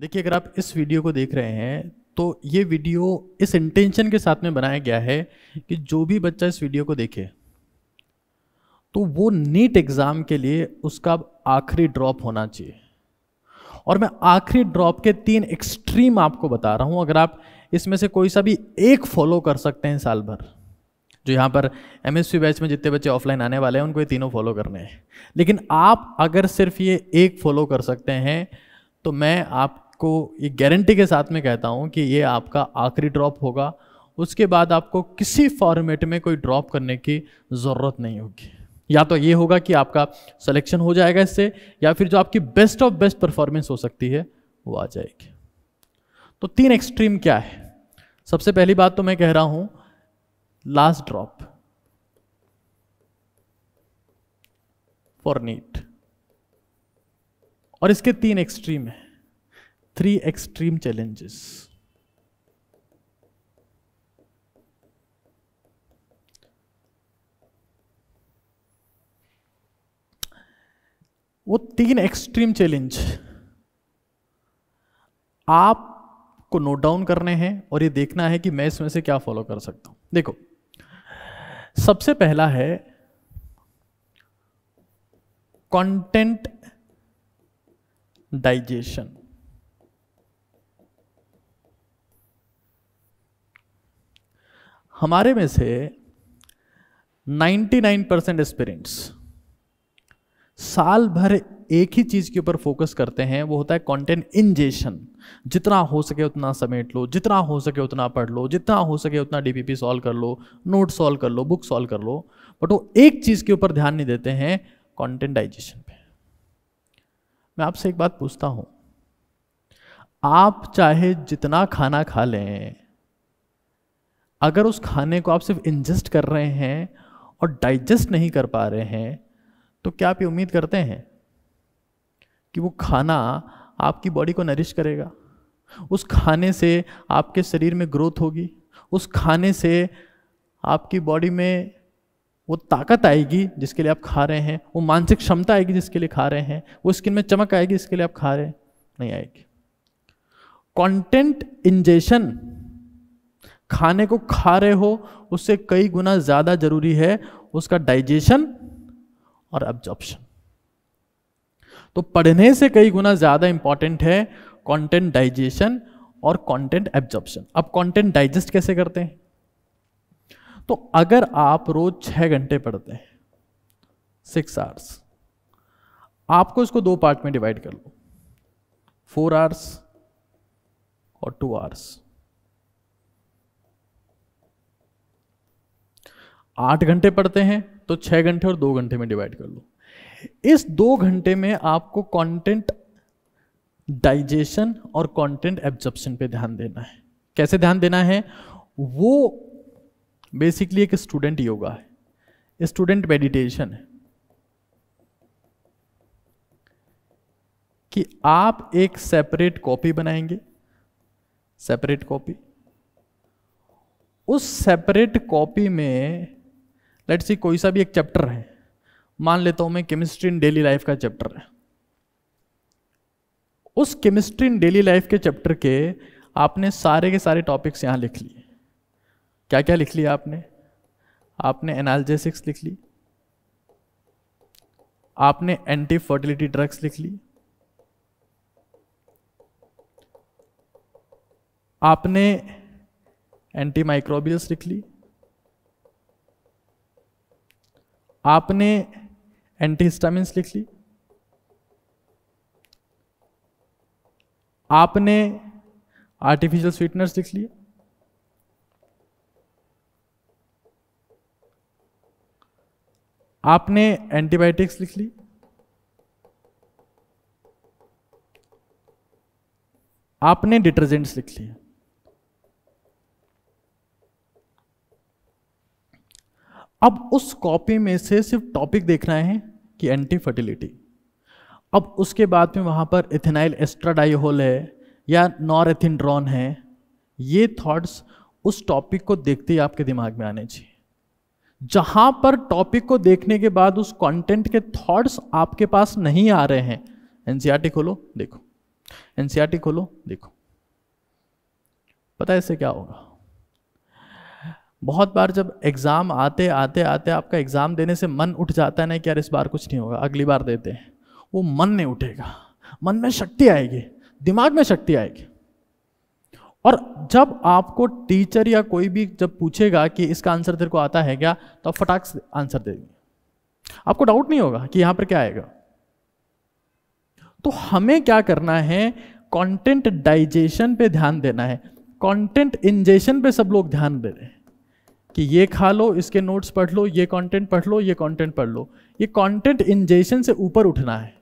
देखिए अगर आप इस वीडियो को देख रहे हैं तो ये वीडियो इस इंटेंशन के साथ में बनाया गया है कि जो भी बच्चा इस वीडियो को देखे तो वो नीट एग्ज़ाम के लिए उसका आखिरी ड्रॉप होना चाहिए और मैं आखिरी ड्रॉप के तीन एक्सट्रीम आपको बता रहा हूं अगर आप इसमें से कोई सा भी एक फॉलो कर सकते हैं साल भर जो यहाँ पर एम एस बैच में जितने बच्चे ऑफलाइन आने वाले हैं उनको ये तीनों फॉलो करने हैं लेकिन आप अगर सिर्फ ये एक फॉलो कर सकते हैं तो मैं आप आपको ये गारंटी के साथ में कहता हूँ कि ये आपका आखिरी ड्रॉप होगा उसके बाद आपको किसी फॉर्मेट में कोई ड्रॉप करने की ज़रूरत नहीं होगी या तो ये होगा कि आपका सिलेक्शन हो जाएगा इससे या फिर जो आपकी बेस्ट ऑफ बेस्ट परफॉर्मेंस हो सकती है वो आ जाएगी तो तीन एक्सट्रीम क्या है सबसे पहली बात तो मैं कह रहा हूं लास्ट ड्रॉप फॉर नीट और इसके तीन एक्सट्रीम है three extreme challenges. वो तीन एक्सट्रीम चैलेंज आप को नोट डाउन करने हैं और ये देखना है कि मैं इसमें से क्या फॉलो कर सकता हूं देखो सबसे पहला है कंटेंट डाइजेशन हमारे में से 99 परसेंट एस्पिरेंट्स साल भर एक ही चीज़ के ऊपर फोकस करते हैं वो होता है कंटेंट इंजेशन जितना हो सके उतना समेट लो जितना हो सके उतना पढ़ लो जितना हो सके उतना डीपीपी सॉल्व कर लो नोट सॉल्व कर लो बुक सॉल्व कर लो बट वो एक चीज़ के ऊपर ध्यान नहीं देते हैं कंटेंट डाइजेशन पे मैं आपसे एक बात पूछता हूँ आप चाहे जितना खाना खा लें अगर उस खाने को आप सिर्फ इंजस्ट कर रहे हैं और डाइजेस्ट नहीं कर पा रहे हैं तो क्या आप ये उम्मीद करते हैं कि वो खाना आपकी बॉडी को नरिश करेगा उस खाने से आपके शरीर में ग्रोथ होगी उस खाने से आपकी बॉडी में वो ताकत आएगी जिसके लिए आप खा रहे हैं वो मानसिक क्षमता आएगी जिसके लिए खा रहे हैं वो स्किन में चमक आएगी जिसके लिए आप खा रहे हैं नहीं आएगी कंटेंट इंजेशन खाने को खा रहे हो उससे कई गुना ज़्यादा ज़रूरी है उसका डाइजेशन और एब्जॉर्प्शन तो पढ़ने से कई गुना ज़्यादा इंपॉर्टेंट है कंटेंट डाइजेशन और कंटेंट एब्जॉर्प्शन अब कंटेंट डाइजेस्ट कैसे करते हैं तो अगर आप रोज छह घंटे पढ़ते हैं सिक्स आवर्स आपको इसको दो पार्ट में डिवाइड कर लो फोर आवर्स और टू आवर्स आठ घंटे पढ़ते हैं तो छः घंटे और दो घंटे में डिवाइड कर लो इस दो घंटे में आपको कंटेंट डाइजेशन और कंटेंट एब्जॉर्प्शन पे ध्यान देना है कैसे ध्यान देना है वो बेसिकली एक स्टूडेंट योगा है स्टूडेंट मेडिटेशन है कि आप एक सेपरेट कॉपी बनाएंगे सेपरेट कॉपी उस सेपरेट कॉपी में लेट सी कोई सा भी एक चैप्टर है मान लेता हूं मैं केमिस्ट्री इन डेली लाइफ का चैप्टर है उस केमिस्ट्री इन डेली लाइफ के चैप्टर के आपने सारे के सारे टॉपिक्स यहां लिख लिए क्या क्या लिख लिया आपने आपने एनालजेसिक्स लिख ली आपने एंटी फर्टिलिटी ड्रग्स लिख ली आपने एंटी माइक्रोबियल्स लिख ली आपने एंटीहिस्टामिन्स लिख ली आपने आर्टिफिशियल स्वीटनर्स लिख लिए आपने एंटीबायोटिक्स लिख ली आपने डिटर्जेंट्स लिख लिए अब उस कॉपी में से सिर्फ टॉपिक देखना है कि एंटी फर्टिलिटी अब उसके बाद में वहाँ पर इथेनाइल एस्ट्राडाइहोल है या नॉर एथिनड्रॉन है ये थॉट्स उस टॉपिक को देखते ही आपके दिमाग में आने चाहिए जहाँ पर टॉपिक को देखने के बाद उस कंटेंट के थॉट्स आपके पास नहीं आ रहे हैं एनसीईआरटी खोलो देखो एनसीईआरटी खोलो देखो पता है इससे क्या होगा बहुत बार जब एग्ज़ाम आते आते आते आपका एग्ज़ाम देने से मन उठ जाता है ना कि यार इस बार कुछ नहीं होगा अगली बार देते हैं वो मन नहीं उठेगा मन में शक्ति आएगी दिमाग में शक्ति आएगी और जब आपको टीचर या कोई भी जब पूछेगा कि इसका आंसर तेरे को आता है क्या तो आप फटाक से आंसर दे देंगे आपको डाउट नहीं होगा कि यहां पर क्या आएगा तो हमें क्या करना है कंटेंट डाइजेशन पे ध्यान देना है कंटेंट इंजेशन पे सब लोग ध्यान दे रहे हैं कि ये खा लो इसके नोट्स पढ़ लो ये कंटेंट पढ़ लो ये कंटेंट पढ़ लो ये कंटेंट इंजेशन से ऊपर उठना है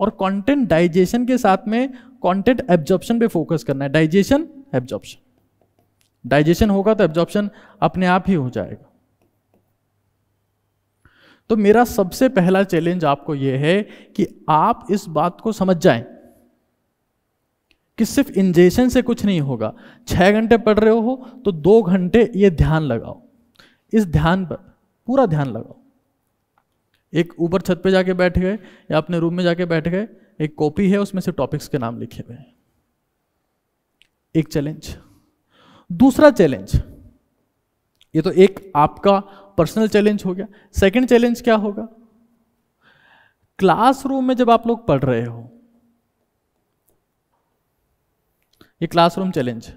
और कंटेंट डाइजेशन के साथ में कंटेंट एब्जॉर्प्शन पे फोकस करना है डाइजेशन एब्जॉर्प्शन डाइजेशन होगा तो एब्जॉर्प्शन अपने आप ही हो जाएगा तो मेरा सबसे पहला चैलेंज आपको यह है कि आप इस बात को समझ जाएं कि सिर्फ इंजेशन से कुछ नहीं होगा छः घंटे पढ़ रहे हो तो दो घंटे ये ध्यान लगाओ इस ध्यान पर पूरा ध्यान लगाओ एक ऊपर छत पे जाके बैठ गए या अपने रूम में जाके बैठ गए एक कॉपी है उसमें से टॉपिक्स के नाम लिखे हुए हैं एक चैलेंज दूसरा चैलेंज ये तो एक आपका पर्सनल चैलेंज हो गया सेकंड चैलेंज क्या होगा क्लासरूम में जब आप लोग पढ़ रहे हो ये क्लासरूम चैलेंज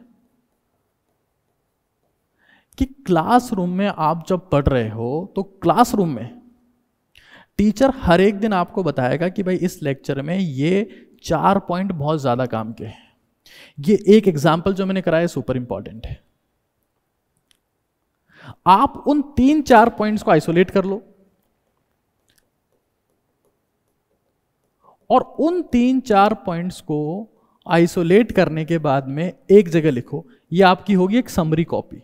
कि क्लासरूम में आप जब पढ़ रहे हो तो क्लासरूम में टीचर हर एक दिन आपको बताएगा कि भाई इस लेक्चर में ये चार पॉइंट बहुत ज़्यादा काम के हैं ये एक एग्जाम्पल जो मैंने कराया सुपर इंपॉर्टेंट है आप उन तीन चार पॉइंट्स को आइसोलेट कर लो और उन तीन चार पॉइंट्स को आइसोलेट करने के बाद में एक जगह लिखो ये आपकी होगी एक समरी कॉपी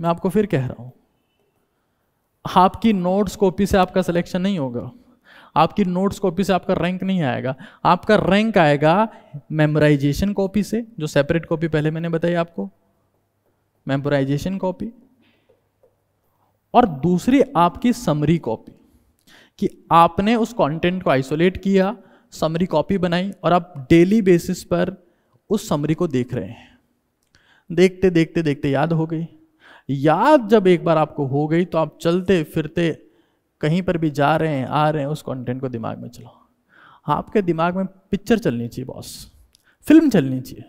मैं आपको फिर कह रहा हूं आपकी नोट्स कॉपी से आपका सिलेक्शन नहीं होगा आपकी नोट्स कॉपी से आपका रैंक नहीं आएगा आपका रैंक आएगा मेमोराइजेशन कॉपी से जो सेपरेट कॉपी पहले मैंने बताई आपको मेमोराइजेशन कॉपी और दूसरी आपकी समरी कॉपी कि आपने उस कंटेंट को आइसोलेट किया समरी कॉपी बनाई और आप डेली बेसिस पर उस समरी को देख रहे हैं देखते देखते देखते याद हो गई याद जब एक बार आपको हो गई तो आप चलते फिरते कहीं पर भी जा रहे हैं आ रहे हैं उस कंटेंट को दिमाग में चलाओ आपके दिमाग में पिक्चर चलनी चाहिए बॉस फिल्म चलनी चाहिए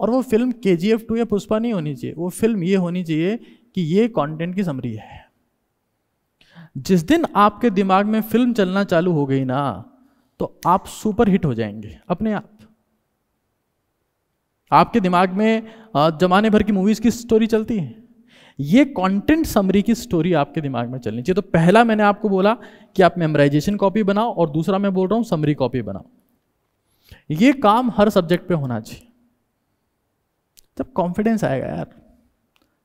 और वो फिल्म के जी एफ टू या पुष्पा नहीं होनी चाहिए वो फिल्म ये होनी चाहिए कि ये कंटेंट की समरी है जिस दिन आपके दिमाग में फिल्म चलना चालू हो गई ना तो आप सुपर हिट हो जाएंगे अपने आप आपके दिमाग में जमाने भर की मूवीज की स्टोरी चलती है ये कंटेंट समरी की स्टोरी आपके दिमाग में चलनी चाहिए तो पहला मैंने आपको बोला कि आप मेमोराइजेशन कॉपी बनाओ और दूसरा मैं बोल रहा हूं समरी कॉपी बनाओ ये काम हर सब्जेक्ट पे होना चाहिए तब कॉन्फिडेंस आएगा यार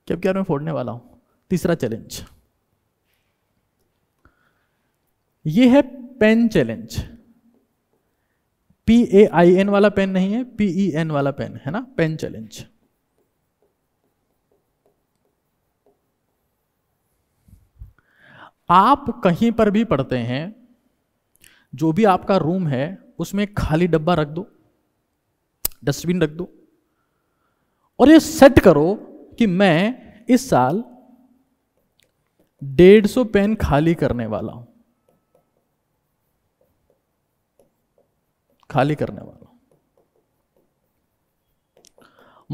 कि अब यार मैं फोड़ने वाला हूं तीसरा चैलेंज ये है pen challenge P A I N वाला पेन नहीं है पी ई एन वाला पेन है ना पेन चैलेंज आप कहीं पर भी पढ़ते हैं जो भी आपका रूम है उसमें खाली डब्बा रख दो डस्टबिन रख दो और ये सेट करो कि मैं इस साल डेढ़ सौ पेन खाली करने वाला हूं खाली करने वाला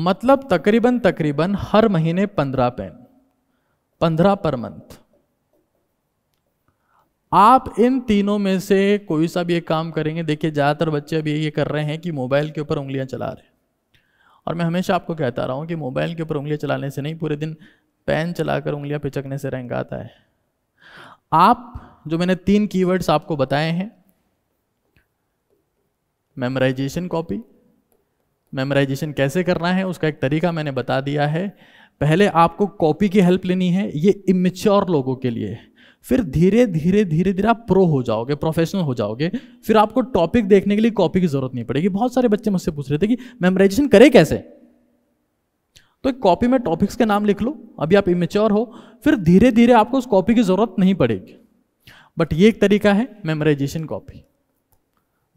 मतलब तकरीबन तकरीबन हर महीने पंद्रह पेन पंद्रह पर मंथ आप इन तीनों में से कोई सा भी एक काम करेंगे देखिए ज़्यादातर बच्चे अभी ये कर रहे हैं कि मोबाइल के ऊपर उंगलियां चला रहे हैं और मैं हमेशा आपको कहता रहा हूं कि मोबाइल के ऊपर उंगलियां चलाने से नहीं पूरे दिन पेन चलाकर उंगलियां पिचकने से रंग आता है आप जो मैंने तीन कीवर्ड्स आपको बताए हैं मेमोराइजेशन कॉपी मेमोराइजेशन कैसे करना है उसका एक तरीका मैंने बता दिया है पहले आपको कॉपी की हेल्प लेनी है ये इमेच्योर लोगों के लिए फिर धीरे धीरे धीरे धीरे आप प्रो हो जाओगे प्रोफेशनल हो जाओगे फिर आपको टॉपिक देखने के लिए कॉपी की जरूरत नहीं पड़ेगी बहुत सारे बच्चे मुझसे पूछ रहे थे कि मेमोराइजेशन करे कैसे तो एक कॉपी में टॉपिक्स के नाम लिख लो अभी आप इमेच्योर हो फिर धीरे धीरे आपको उस कॉपी की जरूरत नहीं पड़ेगी बट ये एक तरीका है मेमोराइजेशन कॉपी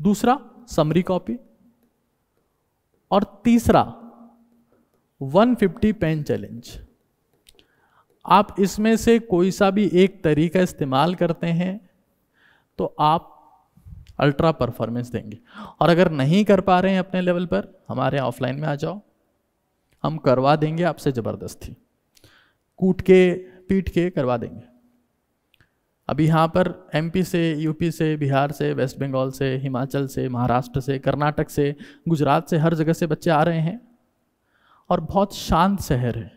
दूसरा समरी कॉपी और तीसरा 150 पेन चैलेंज आप इसमें से कोई सा भी एक तरीका इस्तेमाल करते हैं तो आप अल्ट्रा परफॉर्मेंस देंगे और अगर नहीं कर पा रहे हैं अपने लेवल पर हमारे ऑफलाइन में आ जाओ हम करवा देंगे आपसे ज़बरदस्ती कूट के पीट के करवा देंगे अब यहाँ पर एमपी से यूपी से बिहार से वेस्ट बंगाल से हिमाचल से महाराष्ट्र से कर्नाटक से गुजरात से हर जगह से बच्चे आ रहे हैं और बहुत शांत शहर है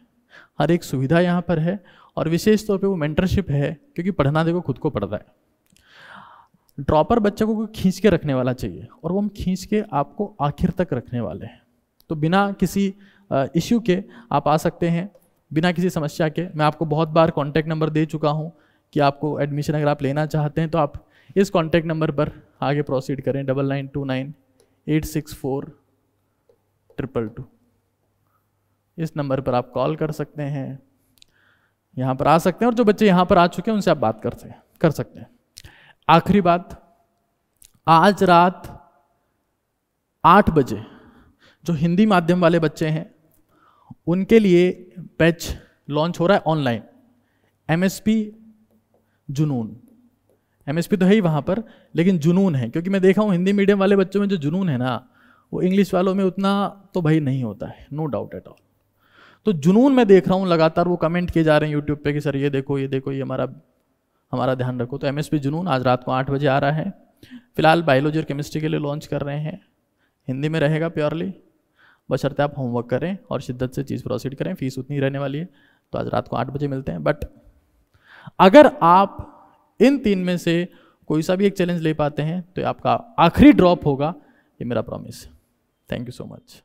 हर एक सुविधा यहाँ पर है और विशेष तौर पे वो मेंटरशिप है क्योंकि पढ़ना देखो खुद को पढ़ता है ड्रॉपर बच्चे को खींच के रखने वाला चाहिए और वो हम खींच के आपको आखिर तक रखने वाले हैं तो बिना किसी इश्यू के आप आ सकते हैं बिना किसी समस्या के मैं आपको बहुत बार कॉन्टैक्ट नंबर दे चुका हूँ कि आपको एडमिशन अगर आप लेना चाहते हैं तो आप इस कॉन्टैक्ट नंबर पर आगे प्रोसीड करें double nine two nine eight six four triple two इस नंबर पर आप कॉल कर सकते हैं यहाँ पर आ सकते हैं और जो बच्चे यहाँ पर आ चुके हैं उनसे आप बात कर सकते कर सकते हैं आखिरी बात आज रात आठ बजे जो हिंदी माध्यम वाले बच्चे हैं उनके लिए बैच लॉन्च हो रहा है ऑनलाइन एम जुनून एम एस पी तो है ही वहाँ पर लेकिन जुनून है क्योंकि मैं देखा हूँ हिंदी मीडियम वाले बच्चों में जो जुनून है ना वो इंग्लिश वालों में उतना तो भाई नहीं होता है नो डाउट एट ऑल तो जुनून मैं देख रहा हूँ लगातार वो कमेंट किए जा रहे हैं यूट्यूब पे कि सर ये देखो ये देखो ये हमारा हमारा ध्यान रखो तो एम एस पी जुनून आज रात को आठ बजे आ रहा है फिलहाल बायोलॉजी और केमिस्ट्री के लिए लॉन्च कर रहे हैं हिंदी में रहेगा प्योरली बशर्ते आप होमवर्क करें और शिद्दत से चीज़ प्रोसीड करें फीस उतनी रहने वाली है तो आज रात को आठ बजे मिलते हैं बट अगर आप इन तीन में से कोई सा भी एक चैलेंज ले पाते हैं तो आपका आखिरी ड्रॉप होगा ये मेरा promise thank you so much